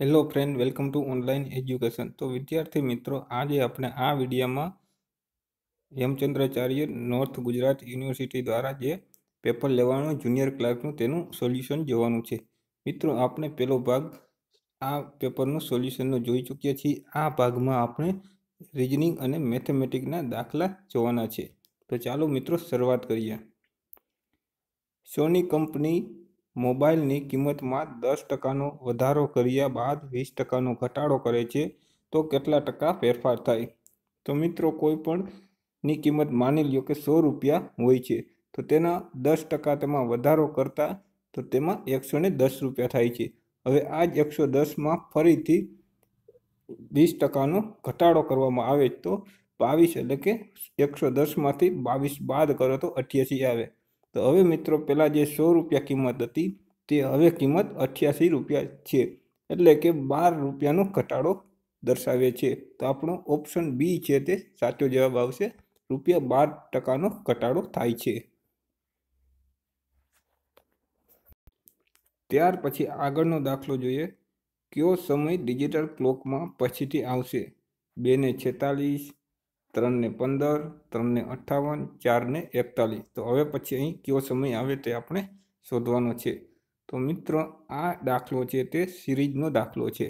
hello friend welcome to online education તો વિદ્યાર્થી મિત્રો આજે આપણે આ વિડીયોમાં હેમચંદ્રાચાર્ય નોર્થ ગુજરાત યુનિવર્સિટી દ્વારા જે પેપર લેવાનું જુનિયર ક્લાર્કનું તેનું સોલ્યુશન જોવાનું છે મિત્રો આપણે પહેલો ભાગ આ પેપરનું સોલ્યુશનનો જોઈ ચૂક્યા છીએ આ ભાગમાં આપણે રિઝનિંગ અને મેથેમેટિકના દાખલા જોવાના છે તો ચાલો મિત્રો શરૂઆત કરીએ સોની કંપની મોબાઈલની કિંમતમાં દસ ટકાનો વધારો કર્યા બાદ વીસ ટકાનો ઘટાડો કરે છે તો કેટલા ટકા ફેરફાર થાય તો મિત્રો કોઈ પણની કિંમત માની લ્યો કે સો રૂપિયા હોય છે તો તેના દસ ટકા તેમાં વધારો કરતા તો તેમાં એકસો ને દસ રૂપિયા થાય છે હવે આ જ એકસો દસમાં ફરીથી વીસ ટકાનો ઘટાડો કરવામાં આવે તો બાવીસ એટલે કે એકસો દસમાંથી બાવીસ બાદ કરો તો અઠ્યાસી આવે તો હવે મિત્રો પહેલાં જે સો રૂપિયા કિંમત હતી તે હવે કિંમત અઠ્યાસી રૂપિયા છે એટલે કે બાર રૂપિયાનો ઘટાડો દર્શાવે છે તો આપણો ઓપ્શન બી છે તે સાચો જવાબ આવશે રૂપિયા બાર ટકાનો ઘટાડો થાય છે ત્યાર પછી આગળનો દાખલો જોઈએ કયો સમય ડિજિટલ ક્લોકમાં પછીથી આવશે બેને ને છેતાલીસ ત્રણને પંદર ત્રણને અઠ્ઠાવન ચારને એકતાલીસ તો હવે પછી અહીં કયો સમય આવે તે આપણે શોધવાનો છે તો મિત્રો આ દાખલો છે તે સિરીજનો દાખલો છે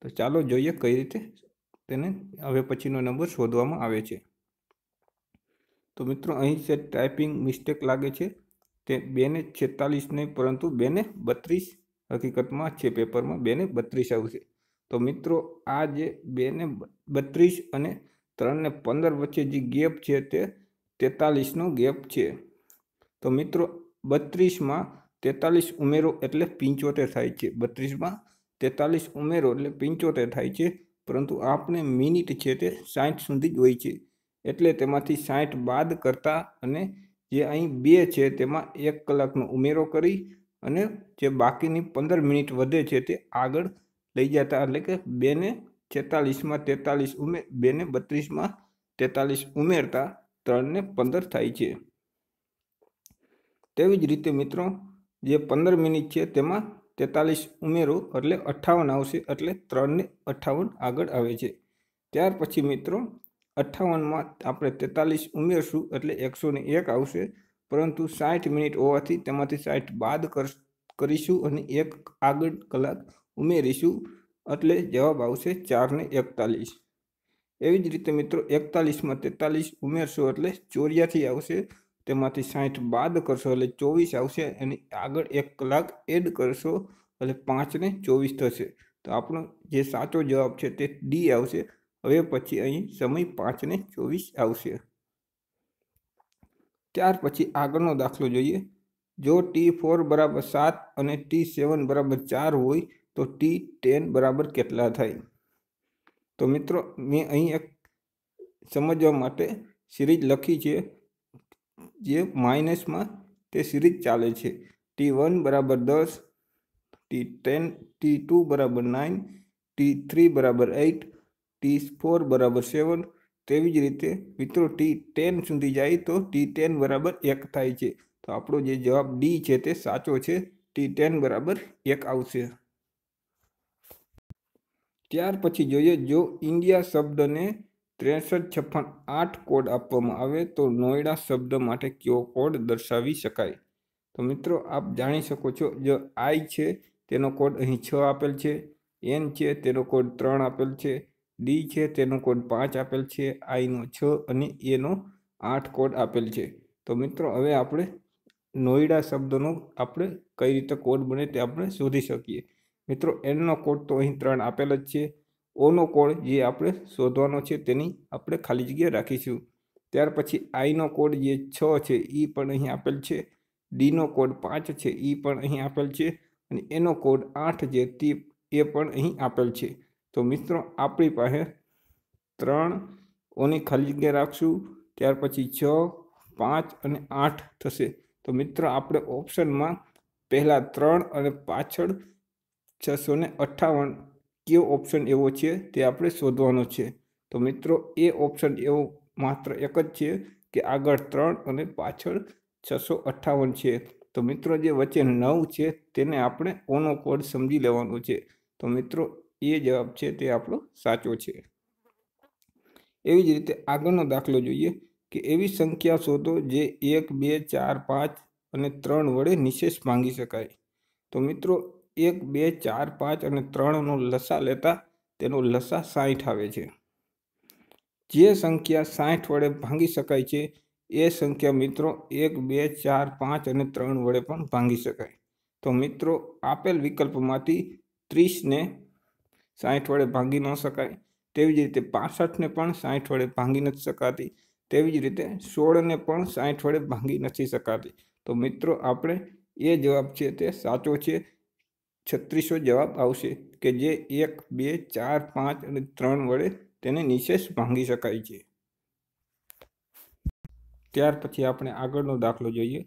તો ચાલો જોઈએ કઈ રીતે તેને હવે પછીનો નંબર શોધવામાં આવે છે તો મિત્રો અહીં છે ટાઈપિંગ મિસ્ટેક લાગે છે તે બેને છેતાલીસ નહીં પરંતુ બેને બત્રીસ હકીકતમાં છે પેપરમાં બેને બત્રીસ આવશે તો મિત્રો આ જે બેને બત્રીસ અને ત્રણ ને પંદર વચ્ચે જે ગેપ છે તે તેતાલીસનો ગેપ છે તો મિત્રો બત્રીસમાં તેતાલીસ ઉમેરો એટલે પંચોતેર થાય છે બત્રીસમાં તેતાલીસ ઉમેરો એટલે પંચોતેર થાય છે પરંતુ આપણે મિનિટ છે તે સાઠ સુધી જ હોય છે એટલે તેમાંથી સાઠ બાદ કરતા અને જે અહીં બે છે તેમાં એક કલાકનો ઉમેરો કરી અને જે બાકીની પંદર મિનિટ વધે છે તે આગળ લઈ જતા એટલે કે બેને છેતાલીસમાં તેતાલીસ ઉમેર બેને બત્રીસમાં તેતાલીસ ઉમેરતા ત્રણને પંદર થાય છે તેવી જ રીતે મિત્રો જે પંદર મિનિટ છે તેમાં તેતાલીસ ઉમેરો એટલે અઠ્ઠાવન આવશે એટલે ત્રણને અઠ્ઠાવન આગળ આવે છે ત્યાર પછી મિત્રો અઠ્ઠાવનમાં આપણે તેતાલીસ ઉમેરશું એટલે એકસો એક આવશે પરંતુ સાઠ મિનિટ હોવાથી તેમાંથી સાઠ બાદ કરીશું અને એક આગળ કલાક ઉમેરીશું એટલે જવાબ આવશે ચારને એકતાલીસ એવી જ રીતે મિત્રો એકતાલીસમાં તેતાલીસ ઉમેરશો એટલે ચોર્યાસી આવશે તેમાંથી સાઠ બાદ કરશો એટલે ચોવીસ આવશે અને આગળ એક કલાક એડ કરશો એટલે પાંચને ચોવીસ થશે તો આપણો જે સાચો જવાબ છે તે ડી આવશે હવે પછી અહીં સમય પાંચને ચોવીસ આવશે ત્યાર પછી આગળનો દાખલો જોઈએ જો ટી ફોર બરાબર સાત અને ટી સેવન બરાબર ચાર હોય તો ટી ટેન બરાબર કેટલા થાય તો મિત્રો મેં અહીં એક સમજવા માટે સિરીજ લખી છે જે માઇનસમાં તે સિરીજ ચાલે છે ટી વન બરાબર દસ ટી ટેન ટી ટુ બરાબર નાઇન ટી થ્રી બરાબર એઇટ ટી ફોર બરાબર સેવન તેવી જ રીતે મિત્રો ટી ટેન સુધી જાય તો ટી ટેન બરાબર એક થાય છે તો આપણો જે જવાબ ડી છે તે સાચો છે ટી ટેન બરાબર એક આવશે ત્યાર પછી જોઈએ જો ઇન્ડિયા શબ્દને ત્રેસઠ છપ્પન આઠ કોડ આપવામાં આવે તો નોઈડા શબ્દ માટે કયો કોડ દર્શાવી શકાય તો મિત્રો આપ જાણી શકો છો જો આઈ છે તેનો કોડ અહીં છ આપેલ છે એન છે તેનો કોડ ત્રણ આપેલ છે ડી છે તેનો કોડ પાંચ આપેલ છે આઈનો છ અને એનો આઠ કોડ આપેલ છે તો મિત્રો હવે આપણે નોઈડા શબ્દનો આપણે કઈ રીતે કોડ બને તે આપણે શોધી શકીએ મિત્રો એનનો કોડ તો અહીં ત્રણ આપેલ જ છે ઓનો કોડ જે આપણે શોધવાનો છે તેની આપણે ખાલી જગ્યા રાખીશું ત્યાર પછી આઈનો કોડ જે છ છે એ પણ અહીં આપેલ છે ડીનો કોડ પાંચ છે એ પણ અહીં આપેલ છે અને એનો કોડ આઠ જે તે એ પણ અહીં આપેલ છે તો મિત્રો આપણી પાસે ત્રણ ઓની ખાલી જગ્યા રાખશું ત્યાર પછી છ પાંચ અને આઠ થશે તો મિત્રો આપણે ઓપ્શનમાં પહેલાં ત્રણ અને પાછળ છસો ને અઠ્ઠાવન કયો ઓપ્શન એવો છે તે આપણે શોધવાનો છે તો મિત્રો એ ઓપ્શન એવો માત્ર એક જ છે કે આગળ ત્રણ અને પાછળ છસો અઠ્ઠાવન છે તો મિત્રો જે વચ્ચે નવ છે તેને આપણે ઓનો કોડ સમજી લેવાનો છે તો મિત્રો એ જવાબ છે તે આપણો સાચો છે એવી જ રીતે આગળનો દાખલો જોઈએ કે એવી સંખ્યા શોધો જે એક બે ચાર પાંચ અને ત્રણ વડે નિશેષ માંગી શકાય તો મિત્રો એક બે ચાર પાંચ અને ત્રણનો લસા લેતા તેનો લસા સાઠ આવે છે જે સંખ્યા સાઠ વડે ભાંગી શકાય છે એ સંખ્યા મિત્રો એક બે ચાર પાંચ અને ત્રણ વડે પણ ભાંગી શકાય તો મિત્રો આપેલ વિકલ્પમાંથી ત્રીસને સાઠ વડે ભાંગી ન શકાય તેવી જ રીતે પાસઠને પણ સાઠ વડે ભાંગી નથી શકાતી તેવી જ રીતે સોળને પણ સાઠ વડે ભાંગી નથી શકાતી તો મિત્રો આપણે એ જવાબ છે તે સાચો છે છત્રીસો જવાબ આવશે કે જે એક બે ચાર પાંચ અને ત્રણ વડે તેને નિશેષ ભાંગી શકાય છે ત્યાર પછી આપણે આગળનો દાખલો જોઈએ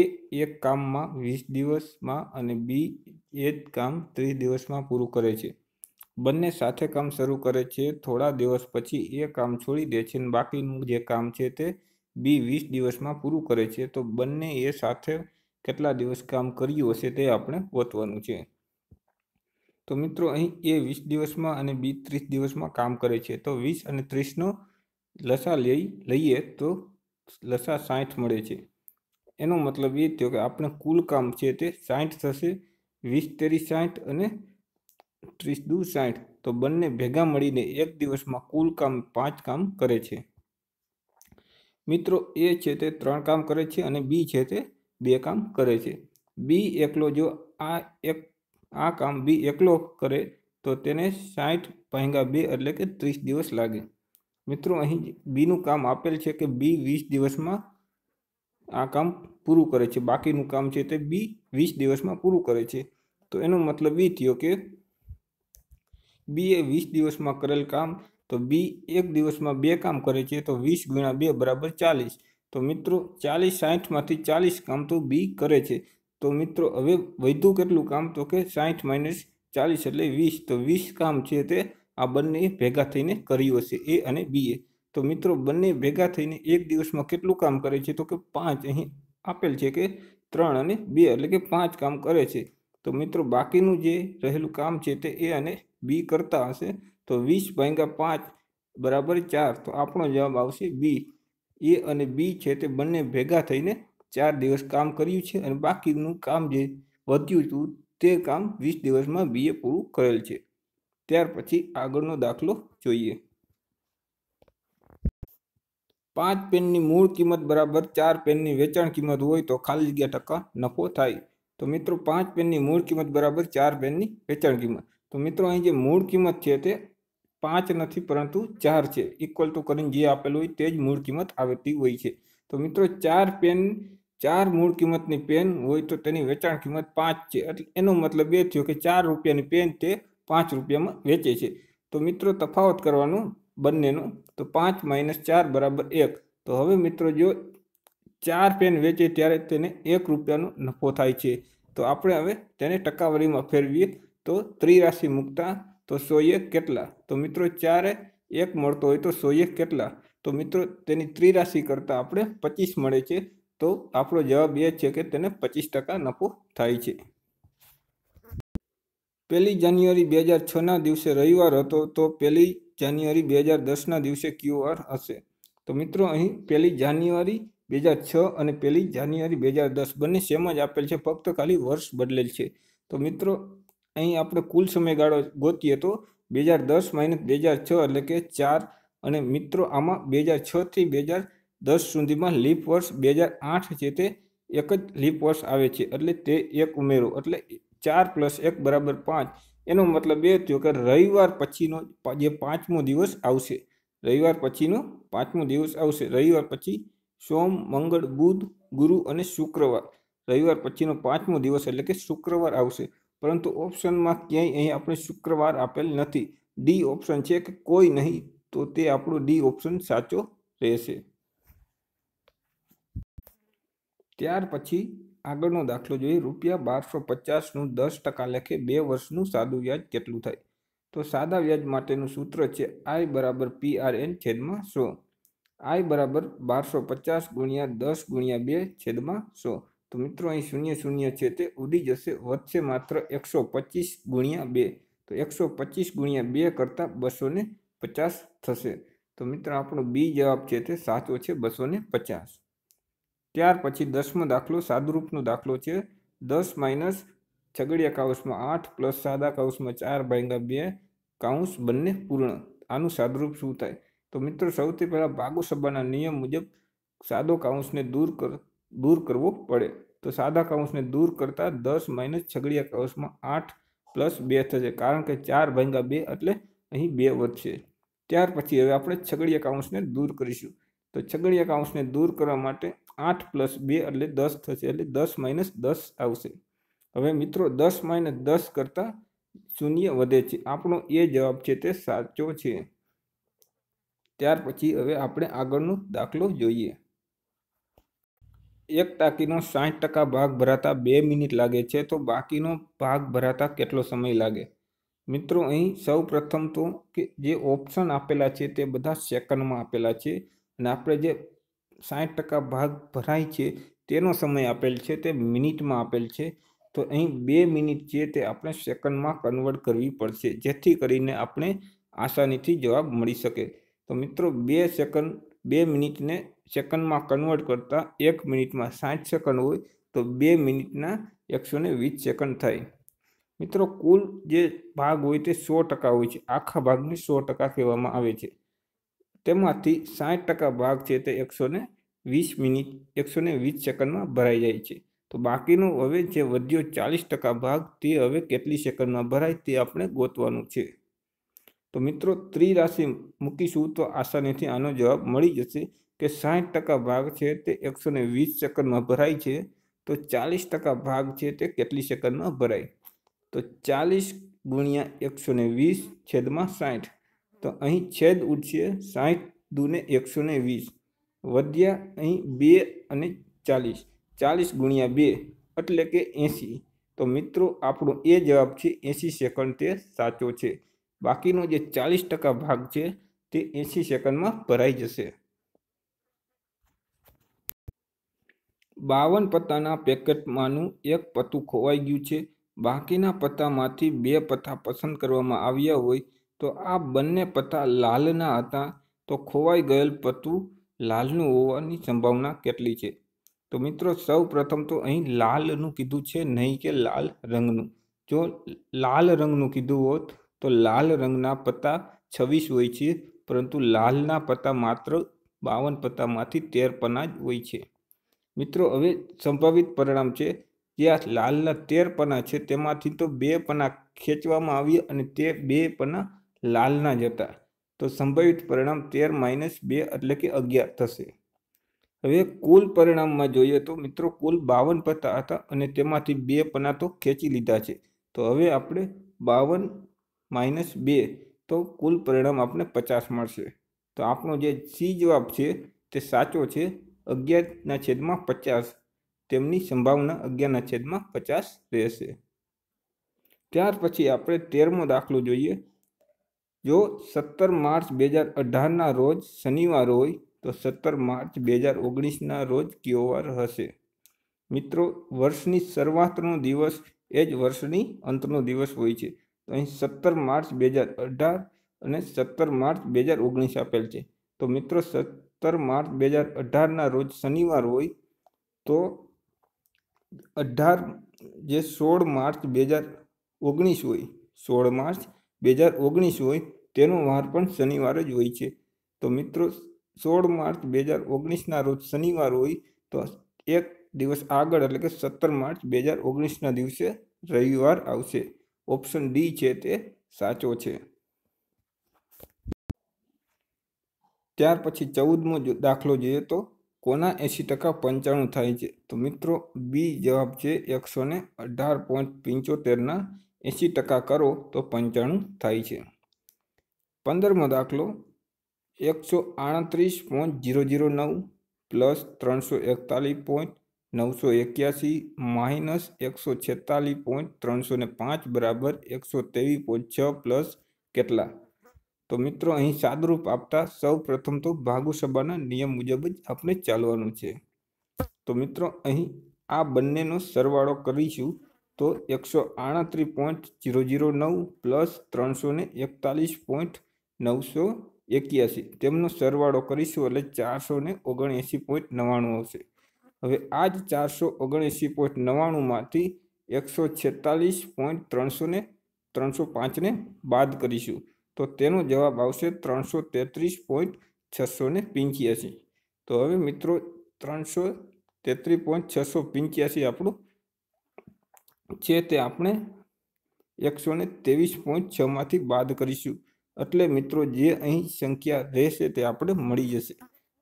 એ એક કામમાં વીસ દિવસમાં અને બી એ જ કામ ત્રીસ દિવસમાં પૂરું કરે છે બંને સાથે કામ શરૂ કરે છે થોડા દિવસ પછી એ કામ છોડી દે છે અને બાકીનું જે કામ છે તે બી વીસ દિવસમાં પૂરું કરે છે તો બંને એ સાથે કેટલા દિવસ કામ કર્યું હશે તે આપણે ઓતવાનું છે તો મિત્રો અહીં એ વીસ દિવસમાં અને બી ત્રીસ દિવસમાં કામ કરે છે તો વીસ અને ત્રીસનો લસા લઈ લઈએ તો લસા સાઠ મળે છે એનો મતલબ એ થયો કે આપણે કુલ કામ છે તે સાઠ થશે વીસ તેરી સાઠ અને ત્રીસ દુ સાઠ તો બંને ભેગા મળીને એક દિવસમાં કુલ કામ પાંચ કામ કરે છે મિત્રો એ છે તે ત્રણ કામ કરે છે અને બી છે તે બે કામ કરે છે બી એકલો જો આ એક આ કામ બી એકલો કરે તો તેને સાઠ ભાંગા બે એટલે કે ત્રીસ દિવસ લાગે મિત્રો અહીં બીનું કામ આપેલ છે કે બી વીસ દિવસમાં આ કામ પૂરું કરે છે બાકીનું કામ છે તે બી વીસ દિવસમાં પૂરું કરે છે તો એનો મતલબ એ થયો કે બી એ વીસ દિવસમાં કરેલ કામ તો બી એક દિવસમાં બે કામ કરે છે તો વીસ ગુણ્યા બે બરાબર ચાલીસ તો મિત્રો ચાલીસ સાઠમાંથી ચાલીસ કામ તો બી કરે છે તો મિત્રો હવે વધુ કેટલું કામ તો કે સાઠ માઇનસ ચાલીસ એટલે વીસ તો વીસ કામ છે તે આ બંને ભેગા થઈને કર્યું હશે એ અને બી એ તો મિત્રો બંને ભેગા થઈને એક દિવસમાં કેટલું કામ કરે છે તો કે પાંચ અહીં આપેલ છે કે ત્રણ અને બે એટલે કે પાંચ કામ કરે છે તો મિત્રો બાકીનું જે રહેલું કામ છે તે એ અને બી કરતા હશે તો વીસ ભાંગ્યા પાંચ બરાબર ચાર તો આપણો જવાબ આવશે બી એ અને બી છે તે બંને ભેગા થઈને ચાર દિવસ કામ કર્યું છે અને બાકીનું કામ જે વધ્યું હતું તે કામ વીસ દિવસમાં બીએ પૂરું કરેલ છે ત્યાર પછી આગળનો દાખલો જોઈએ પાંચ પેનની મૂળ કિંમત બરાબર ચાર પેનની વેચાણ કિંમત હોય તો ખાલી જગ્યા ટકા નફો થાય તો મિત્રો પાંચ પેનની મૂળ કિંમત બરાબર ચાર પેનની વેચાણ કિંમત તો મિત્રો અહીં જે મૂળ કિંમત છે તે પાંચ નથી પરંતુ ચાર છે ઇક્વલ ટુ કરીને જે આપેલું હોય તે જ મૂળ કિંમત આવતી હોય છે તો મિત્રો ચાર પેન ચાર મૂળ કિંમતની પેન હોય તો તેની વેચાણ કિંમત પાંચ છે એટલે એનો મતલબ એ થયો કે ચાર રૂપિયાની પેન તે પાંચ રૂપિયામાં વેચે છે તો મિત્રો તફાવત કરવાનું બંનેનું તો પાંચ માઇનસ ચાર બરાબર એક તો હવે મિત્રો જો ચાર પેન વેચે ત્યારે તેને એક રૂપિયાનો નફો થાય છે તો આપણે હવે તેને ટકાવારીમાં ફેરવીએ તો ત્રિરાશિ મૂકતા તો સોએ કેટલા તો મિત્રો ચારે એક મળતો હોય તો સોએ કેટલા તો મિત્રો તેની ત્રિરાશિ કરતાં આપણે પચીસ મળે છે તો આપણો જવાબ એ છે કે તેને પચીસ ટકા નફો થાય છે પહેલી જાન્યુઆરી બે હજાર છના દિવસે રવિવાર હતો તો પહેલી જાન્યુઆરી બે હજાર દસના દિવસે ક્યુઆર હશે તો મિત્રો અહીં પહેલી જાન્યુઆરી બે હજાર છ અને પહેલી જાન્યુઆરી બે હજાર દસ બંને સેમ જ આપેલ છે ફક્ત ખાલી વર્ષ બદલેલ છે તો મિત્રો અહીં આપણે કુલ સમયગાળો ગોતીએ તો બે હજાર દસ માઇનસ બે હજાર છ એટલે કે ચાર અને મિત્રો આમાં બે હજાર છથી બે હજાર દસ સુધીમાં લીપ વર્ષ બે હજાર આઠ છે તે એક જ લીપ વર્ષ આવે છે એટલે તે એક ઉમેરો એટલે ચાર પ્લસ એક બરાબર પાંચ એનો મતલબ એ થયો કે રવિવાર પછીનો જે પાંચમો દિવસ આવશે રવિવાર પછીનો પાંચમો દિવસ આવશે રવિવાર પછી સોમ મંગળ બુધ ગુરુ અને શુક્રવાર રવિવાર પછીનો પાંચમો દિવસ એટલે કે શુક્રવાર આવશે પરંતુ ઓપ્શનમાં ક્યાંય અહીં આપણે શુક્રવાર આપેલ નથી ડી ઓપ્શન છે કે કોઈ નહીં તો તે આપણો ડી ઓપ્શન સાચો રહેશે ત્યાર પછી આગળનો દાખલો જોઈએ રૂપિયા બારસો પચાસનું દસ ટકા લેખે બે વર્ષનું સાદું વ્યાજ કેટલું થાય તો સાદા વ્યાજ માટેનું સૂત્ર છે આઈ બરાબર પી આર એન છેદમાં સો આઈ બરાબર બારસો પચાસ ગુણ્યા દસ ગુણ્યા બે છેદમાં સો તો મિત્રો અહીં શૂન્ય શૂન્ય છે તે ઉડી જશે વધશે માત્ર એકસો પચીસ ગુણ્યા બે તો એકસો પચીસ ગુણ્યા બે કરતાં બસો પચાસ થશે તો મિત્રો આપણો બી જવાબ છે તે સાચો છે બસો પચાસ ત્યાર પછી દસમો દાખલો સાદુરૂપનો દાખલો છે દસ માઇનસ છગડિયા કાઉસમાં આઠ પ્લસ સાદા કાઉસમાં ચાર ભાંગા બે કાઉન્સ બંને પૂર્ણ આનું સાદુરૂપ શું થાય તો મિત્રો સૌથી પહેલાં ભાગોસભાના નિયમ મુજબ સાદો કાઉન્સને દૂર કર દૂર કરવો પડે તો સાદા કૌંસને દૂર કરતાં દસ માઇનસ છગડીયા કૌંસમાં આઠ પ્લસ બે થશે કારણ કે ચાર ભાંગ્યા બે એટલે અહીં બે વધશે ત્યાર પછી હવે આપણે છગડીયા કૌંસને દૂર કરીશું તો છગડીયા કૌંસને દૂર કરવા માટે આઠ પ્લસ બે એટલે દસ થશે એટલે દસ માઇનસ દસ આવશે હવે મિત્રો દસ માઇનસ દસ કરતાં શૂન્ય વધે છે આપણો એ જવાબ છે તે સાચો છે ત્યાર પછી હવે આપણે આગળનો દાખલો જોઈએ એક ટાંકીનો સાઠ ટકા ભાગ ભરાતા બે મિનિટ લાગે છે તો બાકીનો ભાગ ભરાતા કેટલો સમય લાગે મિત્રો અહીં સૌ પ્રથમ તો કે જે ઓપ્શન આપેલા છે તે બધા સેકન્ડમાં આપેલા છે અને આપણે જે સાઠ ટકા ભાગ ભરાય છે તેનો સમય આપેલ છે તે મિનિટમાં આપેલ છે તો અહીં બે મિનિટ છે તે આપણે સેકન્ડમાં કન્વર્ટ કરવી પડશે જેથી કરીને આપણે આસાનીથી જવાબ મળી શકે તો મિત્રો બે સેકન્ડ બે મિનિટને સેકન્ડમાં કન્વર્ટ કરતાં એક મિનિટમાં સાઠ સેકન્ડ હોય તો બે મિનિટના એકસો ને વીસ સેકન્ડ થાય મિત્રો કુલ જે ભાગ હોય તે સો ટકા હોય છે આખા ભાગને સો ટકા કહેવામાં આવે છે તેમાંથી સાઠ ટકા ભાગ છે તે એકસો ને વીસ મિનિટ એકસો ને વીસ સેકન્ડમાં ભરાઈ જાય છે તો બાકીનો હવે જે વધ્યો ચાલીસ ટકા ભાગ તે હવે કેટલી સેકન્ડમાં ભરાય તે આપણે ગોતવાનું છે તો મિત્રો ત્રિરાશિ મૂકીશું તો આસાનીથી આનો જવાબ મળી જશે કે સાઠ ટકા ભાગ છે તે એકસો ને વીસ સેકન્ડમાં ભરાય છે તો ચાલીસ ટકા ભાગ છે તે કેટલી સેકન્ડમાં ભરાય તો ચાલીસ ગુણ્યા એકસો ને વીસ છેદમાં સાઠ તો અહીં છેદ ઉઠશે સાઠ દૂને એકસો ને વીસ વધ્યા અહીં બે અને ચાલીસ ચાલીસ ગુણ્યા બે એટલે કે એંસી તો મિત્રો આપણો એ જવાબ છે એંસી સેકન્ડ તે સાચો છે બાકીનો જે ચાલીસ ટકા ભાગ છે તે એંસી સેકન્ડમાં ભરાઈ જશે બાવન પત્તાના પેકેટમાંનું એક પત્તું ખોવાઈ ગયું છે બાકીના પત્તામાંથી બે પત્તા પસંદ કરવામાં આવ્યા હોય તો આ બંને પત્તા લાલના હતા તો ખોવાઈ ગયેલ પત્તું લાલનું હોવાની સંભાવના કેટલી છે તો મિત્રો સૌ પ્રથમ તો અહીં લાલનું કીધું છે નહીં કે લાલ રંગનું જો લાલ રંગનું કીધું હોત તો લાલ રંગના પત્તા છવ્વીસ હોય છે પરંતુ લાલના પત્તા માત્ર બાવન પત્તામાંથી તેર પના જ હોય છે મિત્રો હવે સંભવિત પરિણામ છે જે આ લાલના તેર પના છે તેમાંથી તો બે પના ખેંચવામાં આવ્યા અને તે બે પના લાલના જ હતા તો સંભવિત પરિણામ તેર માઇનસ બે એટલે કે અગિયાર થશે હવે કુલ પરિણામમાં જોઈએ તો મિત્રો કુલ બાવન પત્તા હતા અને તેમાંથી બે પના તો ખેંચી લીધા છે તો હવે આપણે બાવન માઇનસ બે તો કુલ પરિણામ આપણને પચાસ મળશે તો આપણો જે સી જવાબ છે તે સાચો છે અગિયારના છેદમાં પચાસ તેમની સંભાવના અગિયારના છેદમાં પચાસ રહેશે ત્યાર પછી આપણે તેરમો દાખલો જોઈએ જો સત્તર માર્ચ બે હજાર અઢારના રોજ શનિવાર હોય તો સત્તર માર્ચ બે હજાર ઓગણીસના રોજ કયો વાર હશે મિત્રો વર્ષની શરૂઆતનો દિવસ એ જ વર્ષની અંતનો દિવસ હોય છે અહીં સત્તર માર્ચ બે હજાર અઢાર અને સત્તર માર્ચ બે હજાર ઓગણીસ આપેલ છે તો મિત્રો સત્તર માર્ચ બે હજાર અઢારના રોજ શનિવાર હોય તો અઢાર જે સોળ માર્ચ બે હજાર ઓગણીસ હોય સોળ માર્ચ બે હજાર ઓગણીસ હોય તેનો વાર પણ શનિવાર જ હોય છે તો મિત્રો સોળ માર્ચ બે હજાર ઓગણીસના રોજ શનિવાર હોય તો એક દિવસ આગળ એટલે કે સત્તર માર્ચ બે હજાર ઓગણીસના દિવસે રવિવાર આવશે ઓપ્શન ડી છે તે સાચો છે ત્યાર પછી ચૌદમો દાખલો જોઈએ તો કોના એંશી ટકા પંચાણું થાય છે તો મિત્રો બી જવાબ છે એકસો ને અઢાર પોઈન્ટ પંચોતેરના એંશી ટકા કરો તો પંચાણું થાય છે પંદરમો દાખલો એકસો આડત્રીસ પોઈન્ટ જીરો જીરો નવ પ્લસ ત્રણસો એકતાલીસ પોઈન્ટ નવસો એક્યાસી માઇનસ એકસો છેતાલીસ પોઈન્ટ ત્રણસો ને પાંચ બરાબર એકસો ત્રેવીસ પોઈન્ટ છ પ્લસ કેટલા તો મિત્રો અહીં સાદરૂપ આપતા સૌ પ્રથમ તો ભાગુસભાના નિયમ મુજબ જ આપણે ચાલવાનું છે તો મિત્રો અહીં આ બંનેનો સરવાળો કરીશું તો એકસો આડત્રીસ પોઈન્ટ જીરો જીરો નવ પ્લસ ત્રણસો ને એકતાલીસ પોઈન્ટ નવસો એક્યાસી તેમનો સરવાળો કરીશું એટલે ચારસો ને ઓગણએંસી પોઈન્ટ નવ્વાણું આવશે હવે આ જ ચારસો ઓગણએંસી પોઈન્ટ નવ્વાણુંમાંથી એકસો છેતાલીસ પોઈન્ટ ત્રણસો ને ત્રણસો પાંચને બાદ કરીશું તો તેનો જવાબ આવશે ત્રણસો તેત્રીસ પોઈન્ટ છસો ને પિંચ્યાસી તો હવે મિત્રો ત્રણસો તેત્રીસ પોઈન્ટ છસો પિંચ્યાસી આપણું છે તે આપણે એકસો ને ત્રેવીસ પોઈન્ટ છમાંથી બાદ કરીશું એટલે મિત્રો જે અહીં સંખ્યા રહેશે તે આપણે મળી જશે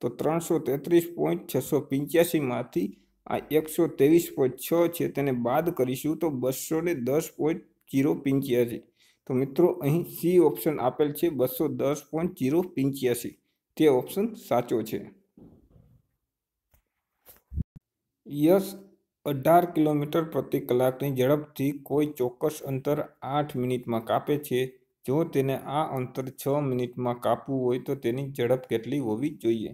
તો ત્રણસો તેત્રીસ પોઈન્ટ છસો પંચ્યાસીમાંથી આ એકસો ત્રેવીસ પોઈન્ટ છ છે તેને બાદ કરીશું તો બસો ને દસ પોઈન્ટ જીરો પંચ્યાસી તો મિત્રો અહીં સી ઓપ્શન આપેલ છે બસો દસ પોઈન્ટ જીરો પંચ્યાસી તે ઓપ્શન સાચો છે યસ અઢાર કિલોમીટર પ્રતિ કલાકની ઝડપથી કોઈ ચોક્કસ અંતર આઠ મિનિટમાં કાપે છે જો તેને આ અંતર છ મિનિટમાં કાપવું હોય તો તેની ઝડપ કેટલી હોવી જોઈએ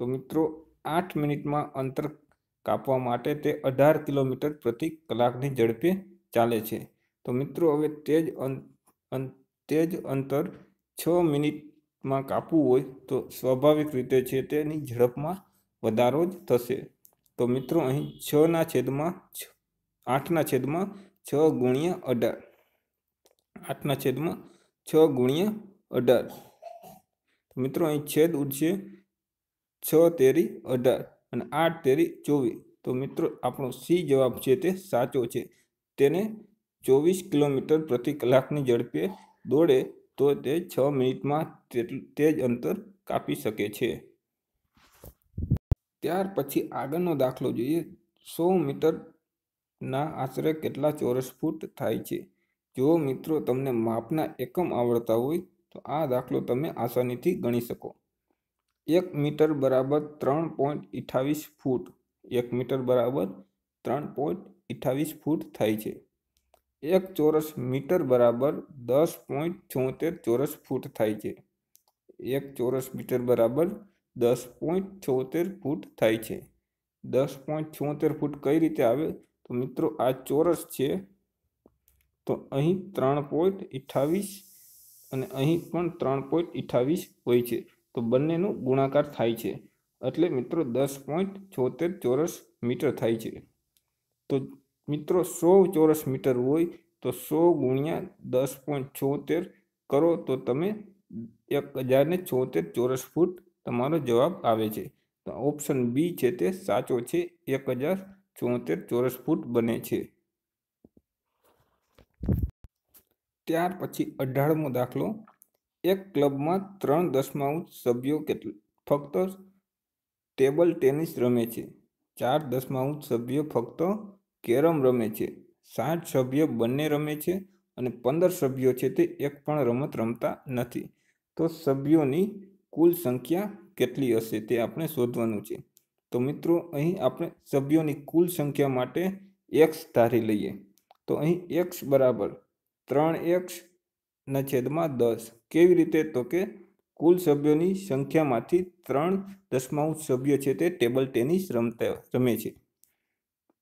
તો મિત્રો આઠ મિનિટમાં અંતર કાપવા માટે તે અઢાર કિલોમીટર પ્રતિ કલાકની ઝડપે ચાલે છે તો મિત્રો હવે તે જ તે જ અંતર છ મિનિટમાં કાપવું હોય તો સ્વાભાવિક રીતે છે તેની ઝડપમાં વધારો જ થશે તો મિત્રો અહીં છના છેદમાં આઠના છેદમાં છ ગુણ્યા અઢાર આઠના છેદમાં છ ગુણ્યા અઢાર મિત્રો અહીં છેદ ઉડશે છ તેરી અઢાર અને આઠ તેરી ચોવીસ તો મિત્રો આપણો સી જવાબ છે તે સાચો છે તેને ચોવીસ કિલોમીટર પ્રતિ કલાકની ઝડપે દોડે તો તે છ મિનિટમાં તે જ અંતર કાપી શકે છે ત્યાર પછી આગળનો દાખલો જોઈએ સો મીટરના આશરે કેટલા ચોરસ ફૂટ થાય છે જો મિત્રો તમને માપના એકમ આવડતા હોય તો આ દાખલો તમે આસાનીથી ગણી શકો એક મીટર બરાબર ત્રણ પોઈન્ટ અઠાવીસ ફૂટ એક મીટર બરાબર ત્રણ પોઈન્ટ અઠાવીસ ફૂટ થાય છે એક ચોરસ મીટર બરાબર દસ પોઈન્ટ છોતેર ચોરસ ફૂટ થાય છે એક ચોરસ મીટર બરાબર દસ પોઈન્ટ છોતેર ફૂટ થાય છે દસ પોઈન્ટ છોતેર ફૂટ કઈ રીતે આવે તો મિત્રો આ ચોરસ છે તો અહીં ત્રણ પોઈન્ટ અઠ્ઠાવીસ અને અહીં પણ ત્રણ પોઈન્ટ અઠ્ઠાવીસ હોય છે તો બંનેનું ગુણાકાર થાય છે એટલે મિત્રો દસ પોઈન્ટ છોતેર ચોરસ મીટર થાય છે તો મિત્રો સો ચોરસ મીટર હોય તો સો ગુણ્યા દસ પોઈન્ટ છોતેર કરો તો તમે એક હજારને છોતેર ચોરસ ફૂટ તમારો જવાબ આવે છે તો ઓપ્શન બી છે તે સાચો છે એક હજાર ચોતેર ચોરસ ફૂટ બને છે ત્યાર પછી અઢારમો દાખલો એક ક્લબમાં ત્રણ દસમાઉન્સ સભ્યો કેટલા ફક્ત ટેબલ ટેનિસ રમે છે ચાર દસમાઉન્સ સભ્યો ફક્ત કેરમ રમે છે સાત સભ્યો બંને રમે છે અને પંદર સભ્યો છે તે એક પણ રમત રમતા નથી તો સભ્યોની કુલ સંખ્યા કેટલી હશે તે આપણે શોધવાનું છે તો મિત્રો અહીં આપણે સભ્યોની કુલ સંખ્યા માટે એક્સ ધારી લઈએ તો અહીં એક્સ બરાબર ત્રણ એક્સના છેદમાં દસ કેવી રીતે તો કે કુલ સભ્યોની સંખ્યામાંથી ત્રણ દસમાઉન્ટ સભ્યો છે તે ટેબલ ટેનિસ રમતા રમે છે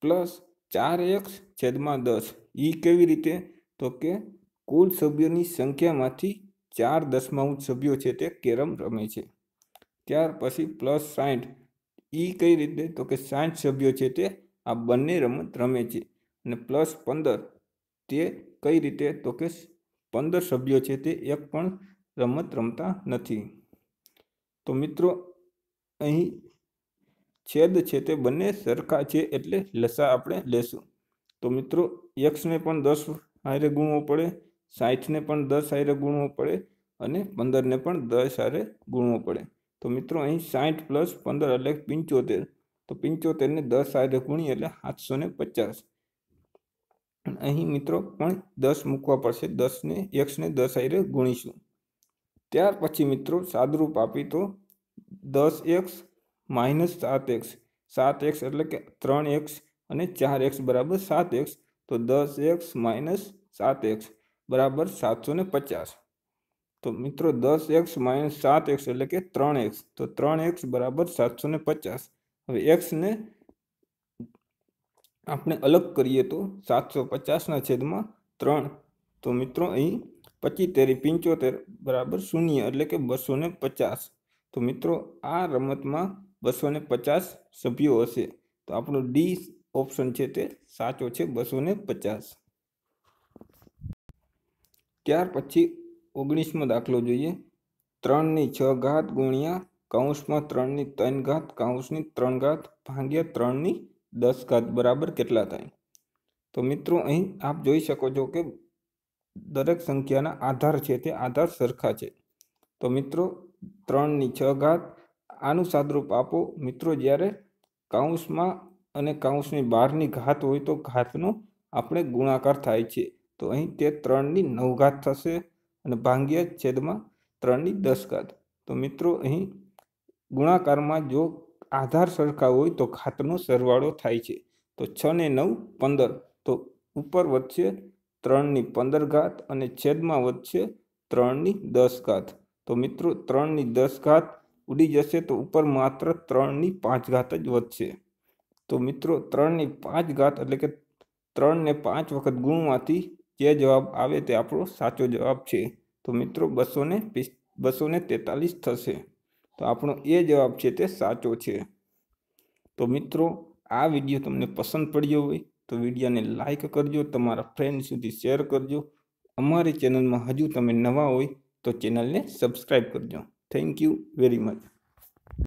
પ્લસ ચાર એક્સ છેદમાં દસ એ કેવી રીતે તો કે કુલ સભ્યોની સંખ્યામાંથી ચાર દસમાઉન્ટ સભ્યો છે તે કેરમ રમે છે ત્યાર પછી પ્લસ સાઠ એ કઈ રીતે તો કે સાઠ સભ્યો છે તે આ બંને રમત રમે છે અને પ્લસ પંદર તે કઈ રીતે તો કે પંદર સભ્યો છે તે એક પણ રમત રમતા નથી તો મિત્રો અહીં છેદ છે તે બંને સરખા છે એટલે લસા આપણે લેશું તો મિત્રો એક્સને પણ દસ હારે ગુણવો પડે સાઠને પણ દસ હારે ગુણવો પડે અને પંદરને પણ દસ હારે ગુણવો પડે તો મિત્રો અહીં સાઠ પ્લસ પંદર એટલે પંચોતેર તો પંચોતેરને દસ હારે ગુણીએ એટલે સાતસો પચાસ અને અહીં મિત્રો પણ દસ મૂકવા પડશે દસને એક્સને દસ આઈરે ગુણીશું ત્યાર પછી મિત્રો સાદરૂપ આપી તો દસ એક્સ માઇનસ સાત એક્સ સાત એક્સ એટલે કે ત્રણ એક્સ અને ચાર એક્સ બરાબર સાત એક્સ તો દસ એક્સ માઇનસ સાત એક્સ બરાબર સાતસો ને પચાસ તો મિત્રો દસ એક્સ માઇનસ સાત એક્સ એટલે કે ત્રણ એક્સ તો ત્રણ એક્સ બરાબર સાતસો ને પચાસ હવે એક્સને આપણે અલગ કરીએ તો સાતસો પચાસના છેદમાં ત્રણ તો મિત્રો અહીં તેરી પંચોતેર બરાબર શૂન્ય એટલે કે બસો પચાસ તો મિત્રો આ રમતમાં બસો પચાસ સભ્યો હશે તો આપણો ડી ઓપ્શન છે તે સાચો છે બસો પચાસ ત્યાર પછી ઓગણીસમો દાખલો જોઈએ ત્રણની છ ઘાત ગુણ્યા કૌંસમાં ત્રણની ત્રણ ઘાત કૌંસની ત્રણ ઘાત ભાગ્યા ત્રણની દસ ઘાત બરાબર કેટલા થાય તો મિત્રો અહીં આપ જોઈ શકો છો કે દરેક સંખ્યાના આધાર છે તે આધાર સરખા છે તો મિત્રો ત્રણની છ ઘાત આનું સાદરૂપ આપો મિત્રો જ્યારે કાઉન્સમાં અને કાઉન્સની બહારની ઘાત હોય તો ઘાતનો આપણે ગુણાકાર થાય છે તો અહીં તે ત્રણની નવ ઘાત થશે અને ભાંગ્યા છેદમાં ત્રણની દસ ઘાત તો મિત્રો અહીં ગુણાકારમાં જો આધાર સરખા હોય તો ખાતનો સરવાળો થાય છે તો છ ને નવ પંદર તો ઉપર વધશે ત્રણની પંદર ઘાત અને છેદમાં વધશે ત્રણની દસ ઘાત તો મિત્રો ત્રણની દસ ઘાત ઉડી જશે તો ઉપર માત્ર ત્રણની પાંચ ઘાત જ વધશે તો મિત્રો ત્રણની પાંચ ઘાત એટલે કે ત્રણને પાંચ વખત ગુણવાથી જે જવાબ આવે તે આપણો સાચો જવાબ છે તો મિત્રો બસો ને બસો ને તેતાલીસ થશે તો આપણો એ જવાબ છે તે સાચો છે તો મિત્રો આ વિડીયો તમને પસંદ પડ્યો હોય તો વિડીયોને લાઇક કરજો તમારા ફ્રેન્ડ સુધી શેર કરજો અમારી ચેનલમાં હજુ તમે નવા હોય તો ચેનલને સબસ્ક્રાઈબ કરજો થેન્ક યુ વેરી મચ